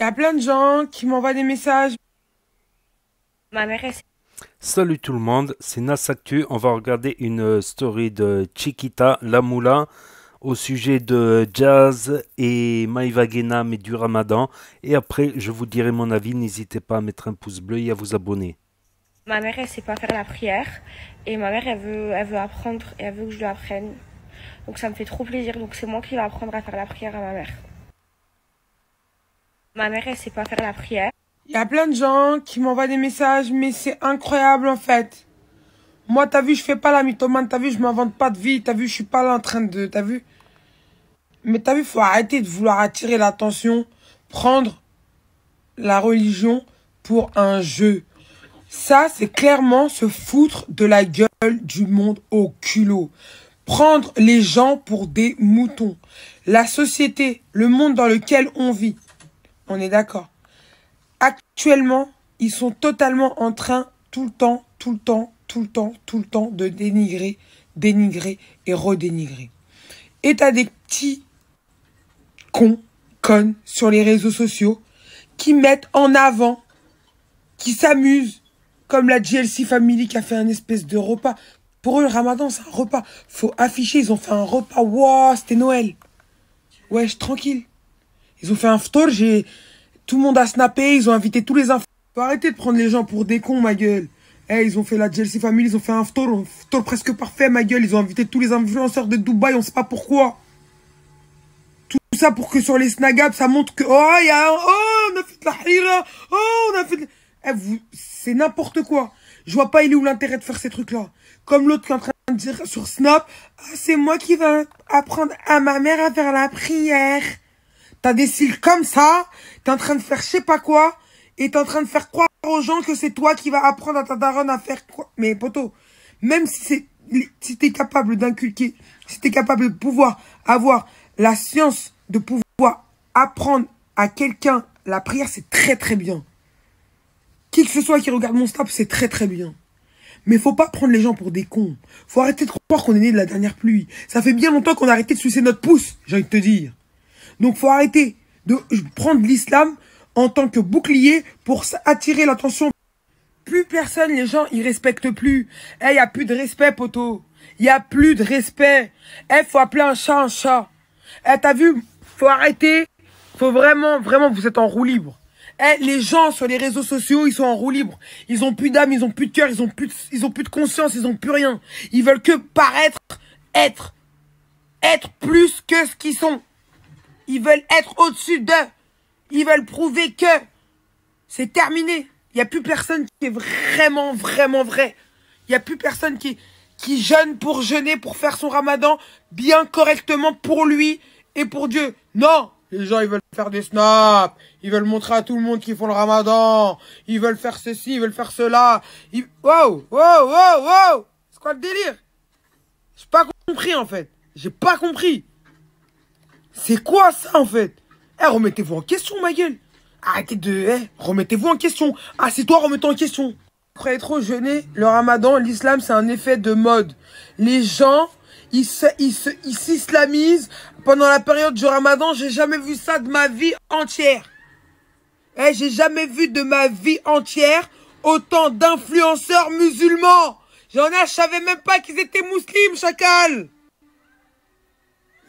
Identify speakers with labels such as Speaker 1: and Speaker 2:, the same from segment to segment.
Speaker 1: Il y a plein de gens qui m'envoient des messages. Ma mère
Speaker 2: Salut tout le monde, c'est Nasactu. On va regarder une euh, story de Chiquita Lamoula au sujet de jazz et Maïvagena mais du ramadan. Et après, je vous dirai mon avis. N'hésitez pas à mettre un pouce bleu et à vous abonner.
Speaker 1: Ma mère, elle sait pas faire la prière. Et ma mère, elle veut, elle veut apprendre et elle veut que je l'apprenne. Donc ça me fait trop plaisir. Donc c'est moi qui vais apprendre à faire la prière à ma mère. Ma mère, elle sait pas faire la prière. Il y a plein de gens qui m'envoient des messages, mais c'est incroyable en fait. Moi, tu as vu, je fais pas la mythomane, as vu, je m'invente pas de vie, as vu, je suis pas là en train de, as vu. Mais tu as vu, faut arrêter de vouloir attirer l'attention, prendre la religion pour un jeu. Ça, c'est clairement se foutre de la gueule du monde au culot. Prendre les gens pour des moutons. La société, le monde dans lequel on vit, on est d'accord. Actuellement, ils sont totalement en train, tout le temps, tout le temps, tout le temps, tout le temps, de dénigrer, dénigrer et redénigrer. Et t'as des petits cons, connes sur les réseaux sociaux qui mettent en avant, qui s'amusent, comme la GLC Family qui a fait un espèce de repas. Pour eux, le ramadan, c'est un repas. Faut afficher, ils ont fait un repas. Wow, c'était Noël. Wesh, tranquille. Ils ont fait un f'tor, j'ai... Tout le monde a snappé, ils ont invité tous les infos. Arrêtez de prendre les gens pour des cons, ma gueule. Eh, ils ont fait la JLC Family, ils ont fait un f'tor, f'tor presque parfait, ma gueule. Ils ont invité tous les influenceurs de Dubaï, on sait pas pourquoi. Tout ça pour que sur les snagabs, ça montre que... Oh, il y a Oh, on a fait de la hira Oh, on a fait de... Eh, vous... C'est n'importe quoi. Je vois pas, il est où l'intérêt de faire ces trucs-là. Comme l'autre qui est en train de dire sur Snap, ah, c'est moi qui vais apprendre à ma mère à faire la prière. T'as des cils comme ça, t'es en train de faire je sais pas quoi, et t'es en train de faire croire aux gens que c'est toi qui vas apprendre à ta daronne à faire quoi. Mais poto, même si c'est si t'es capable d'inculquer, si t'es capable de pouvoir avoir la science, de pouvoir apprendre à quelqu'un la prière, c'est très très bien. Qui que ce soit qui regarde mon stop, c'est très très bien. Mais faut pas prendre les gens pour des cons. Faut arrêter de croire qu'on est né de la dernière pluie. Ça fait bien longtemps qu'on a arrêté de sucer notre pouce, j'ai envie de te dire. Donc faut arrêter de prendre l'islam en tant que bouclier pour attirer l'attention. Plus personne, les gens, ils respectent plus. Eh, il n'y a plus de respect, poteau. Il n'y a plus de respect. Eh, faut appeler un chat un chat. Eh, t'as vu Faut arrêter. Faut vraiment, vraiment, vous êtes en roue libre. Eh, les gens sur les réseaux sociaux, ils sont en roue libre. Ils ont plus d'âme, ils ont plus de cœur, ils ont plus de, ils ont plus de conscience, ils ont plus rien. Ils veulent que paraître, être, être plus que ce qu'ils sont. Ils veulent être au-dessus d'eux. Ils veulent prouver que c'est terminé. Il n'y a plus personne qui est vraiment, vraiment vrai. Il n'y a plus personne qui, qui jeûne pour jeûner, pour faire son ramadan bien correctement pour lui et pour Dieu. Non, les gens, ils veulent faire des snaps. Ils veulent montrer à tout le monde qu'ils font le ramadan. Ils veulent faire ceci, ils veulent faire cela. Waouh, Wow, wow, wow, wow. C'est quoi le délire J'ai pas compris, en fait. J'ai pas compris. C'est quoi ça, en fait Eh, remettez-vous en question, ma gueule Arrêtez de... Eh, remettez-vous en question C'est toi remettez en question Après trop jeûner le ramadan, l'islam, c'est un effet de mode. Les gens, ils s'islamisent pendant la période du ramadan. J'ai jamais vu ça de ma vie entière. Eh, j'ai jamais vu de ma vie entière autant d'influenceurs musulmans. J'en ai, je savais même pas qu'ils étaient muslims, chacal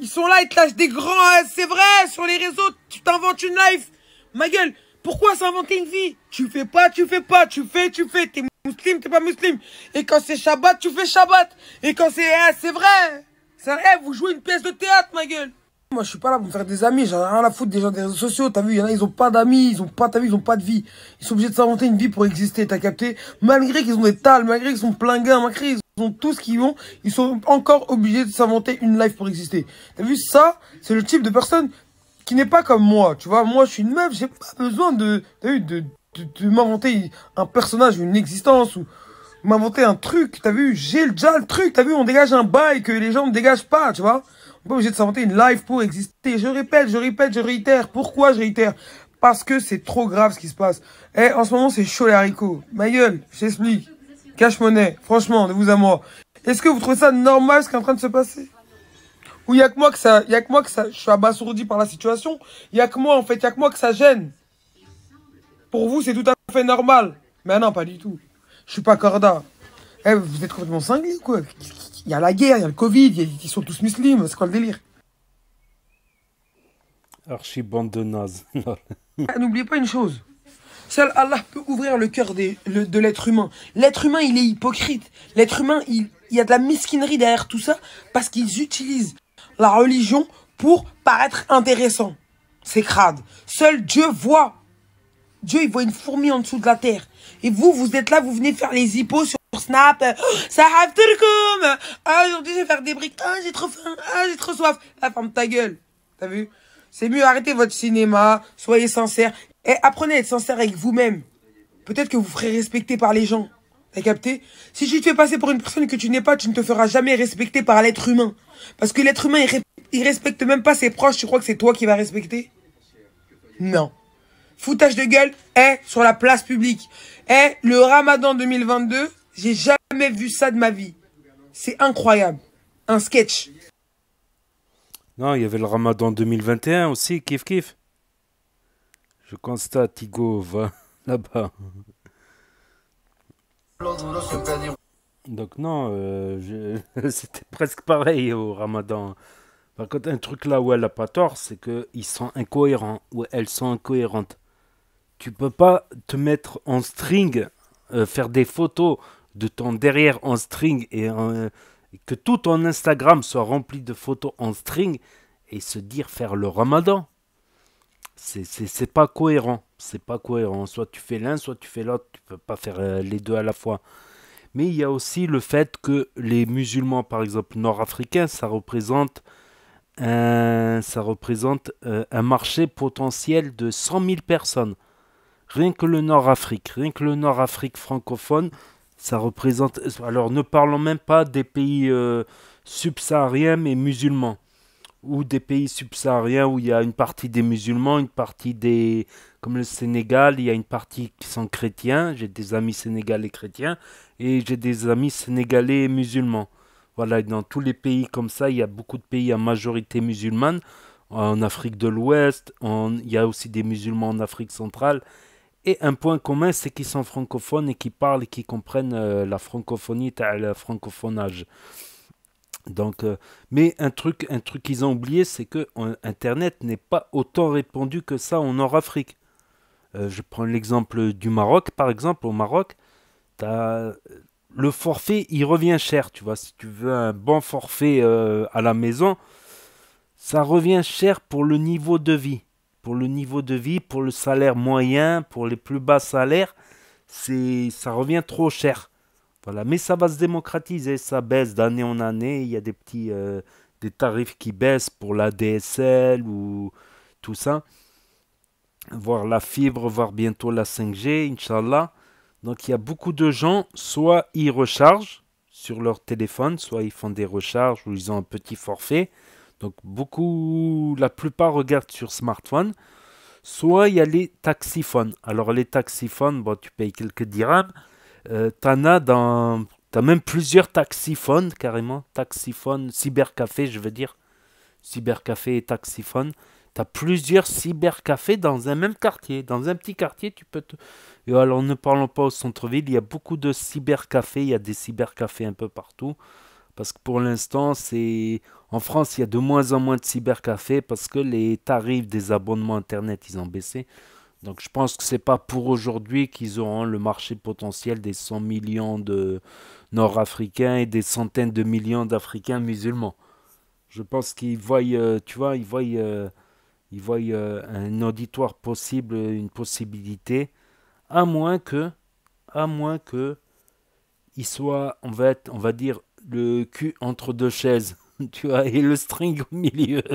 Speaker 1: ils sont là, ils te lâchent des grands... Hein, c'est vrai, sur les réseaux, tu t'inventes une life. Ma gueule, pourquoi s'inventer une vie Tu fais pas, tu fais pas, tu fais, tu fais. T'es musulman, t'es pas musulman. Et quand c'est Shabbat, tu fais Shabbat. Et quand c'est... Hein, c'est vrai C'est vrai, vous jouez une pièce de théâtre, ma gueule moi, je suis pas là pour me faire des amis, j'ai rien à foutre des gens des réseaux sociaux, t'as vu, il y en a, ils ont pas d'amis, ils ont pas, ta vu, ils ont pas de vie. Ils sont obligés de s'inventer une vie pour exister, t'as capté Malgré qu'ils ont des tales, malgré qu'ils sont plein ma crise ont tout ce qu'ils ont, ils sont encore obligés de s'inventer une life pour exister. T'as vu, ça, c'est le type de personne qui n'est pas comme moi, tu vois. Moi, je suis une meuf, j'ai pas besoin de, de, m'inventer un personnage, une existence ou m'inventer un truc, t'as vu, j'ai déjà le truc, t'as vu, on dégage un bail que les gens ne dégagent pas, tu vois. On n'est pas obligé de s'inventer une life pour exister. Je répète, je répète, je réitère. Pourquoi je réitère Parce que c'est trop grave ce qui se passe. Eh, en ce moment, c'est chaud les haricots. Ma gueule, j'explique. Cash Money, franchement, de vous à moi. Est-ce que vous trouvez ça normal ce qui est en train de se passer Ou il n'y a que moi que ça, y a que moi que ça, je suis abasourdi par la situation. Il n'y a que moi en fait, il a que moi que ça gêne. Pour vous, c'est tout à fait normal. Mais non, pas du tout. Je suis pas corda. Eh, vous êtes complètement ou quoi. Il y a la guerre, il y a le Covid, ils sont tous musulmans, c'est quoi le délire
Speaker 2: Archibande de naze.
Speaker 1: Ah, n'oubliez pas une chose. Seul Allah peut ouvrir le cœur de l'être humain. L'être humain, il est hypocrite. L'être humain, il, y a de la misquinerie derrière tout ça parce qu'ils utilisent la religion pour paraître intéressant. C'est crade. Seul Dieu voit. Dieu, il voit une fourmi en dessous de la terre. Et vous, vous êtes là, vous venez faire les hippos sur Snap. Ça comme Ah, aujourd'hui, je vais faire des briques. Ah, j'ai trop faim. Ah, j'ai trop soif. La ferme ta gueule. T'as vu C'est mieux, arrêtez votre cinéma. Soyez sincères. Et eh, apprenez à être sincère avec vous-même. Peut-être que vous ferez respecter par les gens. T'as capté Si tu te fais passer pour une personne que tu n'es pas, tu ne te feras jamais respecter par l'être humain. Parce que l'être humain, il, respecte même pas ses proches. Tu crois que c'est toi qui vas respecter Non. Foutage de gueule est eh, sur la place publique. et eh, le ramadan 2022, j'ai jamais vu ça de ma vie. C'est incroyable. Un sketch.
Speaker 2: Non, il y avait le ramadan 2021 aussi, kiff kiff. Je constate, Igo va là-bas. Donc non, euh, c'était presque pareil au ramadan. Par contre, un truc là où elle a pas tort, c'est qu'ils sont incohérents, ou elles sont incohérentes. Tu peux pas te mettre en string, euh, faire des photos de ton derrière en string euh, et que tout ton Instagram soit rempli de photos en string et se dire faire le ramadan c'est pas cohérent. C'est pas cohérent. Soit tu fais l'un, soit tu fais l'autre. Tu peux pas faire euh, les deux à la fois. Mais il y a aussi le fait que les musulmans, par exemple, nord-africains, ça représente, un, ça représente euh, un marché potentiel de 100 000 personnes. Rien que le Nord-Afrique, rien que le Nord-Afrique francophone, ça représente. Alors ne parlons même pas des pays euh, subsahariens mais musulmans ou des pays subsahariens où il y a une partie des musulmans, une partie des... comme le Sénégal, il y a une partie qui sont chrétiens, j'ai des amis sénégalais chrétiens, et j'ai des amis sénégalais musulmans. Voilà, dans tous les pays comme ça, il y a beaucoup de pays à majorité musulmane, en Afrique de l'Ouest, il y a aussi des musulmans en Afrique centrale, et un point commun, c'est qu'ils sont francophones et qu'ils parlent et qu'ils comprennent euh, la francophonie, le francophonage. Donc, euh, mais un truc, un truc qu'ils ont oublié, c'est que euh, Internet n'est pas autant répandu que ça en Nord-Afrique. Euh, je prends l'exemple du Maroc, par exemple. Au Maroc, le forfait, il revient cher. Tu vois, si tu veux un bon forfait à la maison, ça revient cher pour le niveau de vie, pour le niveau de vie, pour le salaire moyen, pour les plus bas salaires, c'est, ça revient trop cher. Mais ça va se démocratiser, ça baisse d'année en année. Il y a des petits euh, des tarifs qui baissent pour la DSL ou tout ça. Voir la fibre, voir bientôt la 5G, Inch'Allah. Donc il y a beaucoup de gens, soit ils rechargent sur leur téléphone, soit ils font des recharges ou ils ont un petit forfait. Donc beaucoup, la plupart regardent sur smartphone. Soit il y a les taxiphones. Alors les taxiphones, tu payes quelques dirhams. Euh, t'en as dans. T'as même plusieurs taxiphones, carrément. taxiphone cybercafé, je veux dire. Cybercafé et taxiphone. T'as plusieurs cybercafés dans un même quartier. Dans un petit quartier, tu peux te. alors, ne parlons pas au centre-ville, il y a beaucoup de cybercafés. Il y a des cybercafés un peu partout. Parce que pour l'instant, c'est. En France, il y a de moins en moins de cybercafés parce que les tarifs des abonnements Internet, ils ont baissé. Donc je pense que c'est pas pour aujourd'hui qu'ils auront le marché potentiel des 100 millions de Nord-Africains et des centaines de millions d'Africains musulmans. Je pense qu'ils voient, euh, tu vois, ils voient, euh, ils euh, un auditoire possible, une possibilité, à moins que, à moins que, ils soient, on va, on va dire, le cul entre deux chaises, tu vois, et le string au milieu.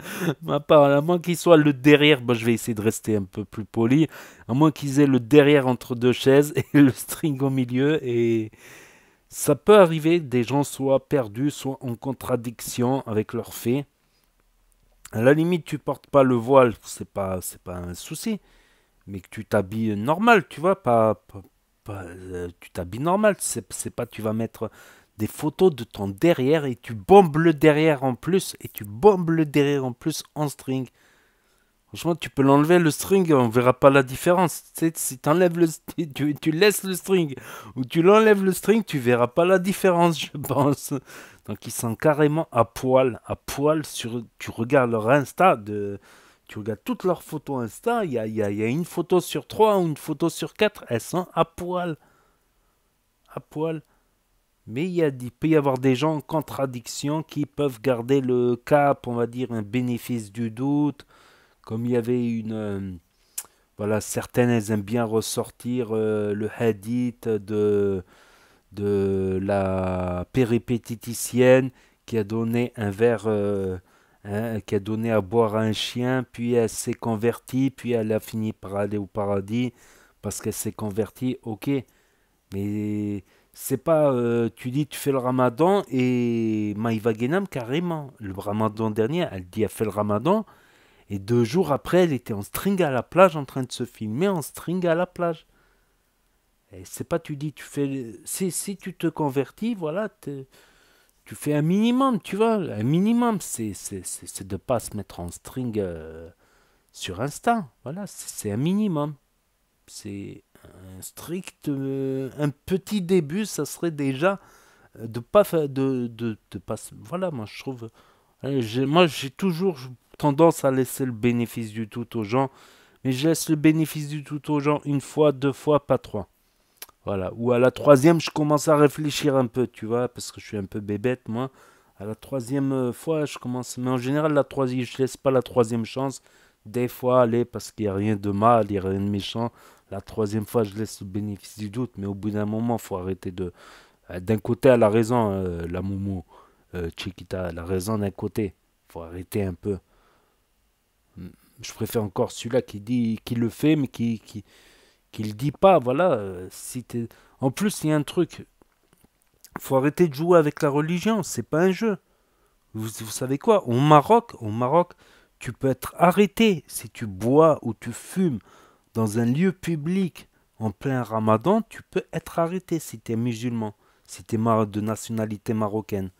Speaker 2: Ma part, à moins qu'ils soient le derrière, je vais essayer de rester un peu plus poli, à moins qu'ils aient le derrière entre deux chaises et le string au milieu, et ça peut arriver, des gens soient perdus, soit en contradiction avec leurs faits. À la limite, tu portes pas le voile, c'est pas, c'est pas un souci, mais que tu t'habilles normal, tu vois, pas, euh, tu t'habilles normal, c'est, c'est pas, tu vas mettre des photos de ton derrière et tu bombes le derrière en plus et tu bombes le derrière en plus en string. Franchement, tu peux l'enlever le string, on verra pas la différence. Tu si le tu, tu, laisses le string ou tu l'enlèves le string, tu verras pas la différence, je pense. Donc ils sont carrément à poil, à poil sur tu regardes leur Insta de tu regardes toutes leurs photos Insta, il y a, y a, une photo sur trois ou une photo sur quatre, elles sont à poil. À poil. Mais il, a, peut y avoir des gens en contradiction qui peuvent garder le cap, on va dire, un bénéfice du doute, comme il y avait une... Euh, voilà, certaines, elles aiment bien ressortir euh, le hadith de, de la péripétiticienne qui a donné un verre, euh, qui a donné à boire à un chien, puis elle s'est convertie, puis elle a fini par aller au paradis parce qu'elle s'est convertie, ok. Mais c'est pas euh, tu dis tu fais le ramadan et Maïva Genam carrément le ramadan dernier elle dit elle fait le ramadan et deux jours après elle était en string à la plage en train de se filmer en string à la plage et c'est pas tu dis tu fais si si tu te convertis voilà tu fais un minimum tu vois un minimum c'est c'est de pas se mettre en string euh, sur Insta voilà c'est un minimum c'est un strict, euh, un petit début, ça serait déjà euh, de pas faire, de, de, pas, voilà, moi je trouve, euh, moi j'ai toujours tendance à laisser le bénéfice du tout aux gens, mais je laisse le bénéfice du tout aux gens une fois, deux fois, pas trois. Voilà. Ou à la troisième, je commence à réfléchir un peu, tu vois, parce que je suis un peu bébête, moi. À la troisième fois, je commence. Mais en général, la troisième, je laisse pas la troisième chance. Des fois, allez, parce qu'il n'y a rien de mal, il n'y a rien de méchant. La troisième fois, je laisse le bénéfice du doute, mais au bout d'un moment, il faut arrêter de. Euh, d'un côté, elle a raison, euh, la Momo. Euh, Chiquita, elle a raison d'un côté. faut arrêter un peu. Hum, je préfère encore celui-là qui dit qui le fait, mais qui, qui, le dit pas. Voilà. Euh, si En plus, il y a un truc. faut arrêter de jouer avec la religion. C'est pas un jeu. Vous, vous, savez quoi Au Maroc, au Maroc, tu peux être arrêté si tu bois ou tu fumes dans un lieu public en plein ramadan, tu peux être arrêté si tu es musulman, si tu es de nationalité marocaine.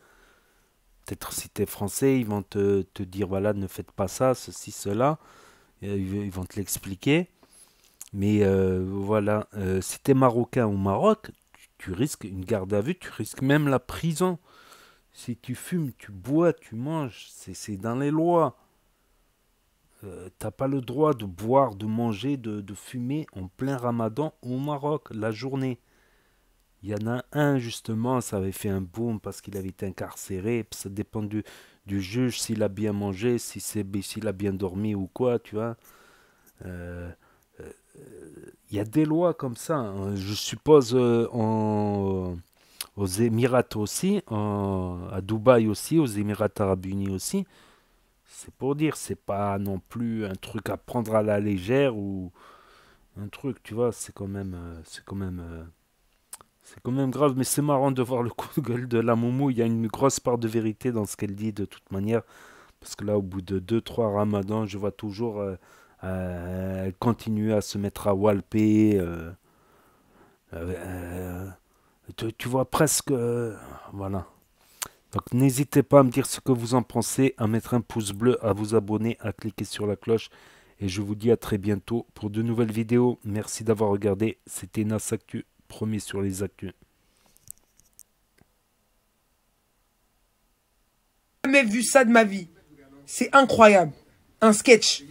Speaker 2: Peut-être si tu es français, ils vont te, dire voilà, ne faites pas ça, ceci, cela. Euh, ils vont te l'expliquer. Mais euh, voilà, euh, si tu es marocain ou Maroc, tu, risques une garde à vue, tu risques même la prison. Si tu fumes, tu bois, tu manges, c'est dans les lois. Tu euh, t'as pas le droit de boire, de manger, de, fumer en plein ramadan au Maroc, la journée. Il y en a un, justement, ça avait fait un boom parce qu'il avait été incarcéré. Ça dépend du, juge, s'il a bien mangé, s'il a bien dormi ou quoi, tu vois. Euh, euh, il y a des lois comme ça. Hein. Je suppose aux Émirats aussi, à Dubaï aussi, aux Émirats arabes unis aussi. C'est pour dire, c'est pas non plus un truc à prendre à la légère ou un truc, tu vois, c'est quand même euh, c'est quand même euh, c'est quand même grave, mais c'est marrant de voir le coup de gueule de la Moumou. Il y a une grosse part de vérité dans ce qu'elle dit de toute manière. Parce que là, au bout de deux, trois ramadans, je vois toujours euh, elle continue à se mettre à walper. tu, vois presque... voilà. Donc n'hésitez pas à me dire ce que vous en pensez, à mettre un pouce bleu, à vous abonner, à cliquer sur la cloche. Et je vous dis à très bientôt pour de nouvelles vidéos. Merci d'avoir regardé. C'était Nas Actu, premier sur les actus. Jamais
Speaker 1: vu ça de ma vie. C'est incroyable. Un sketch.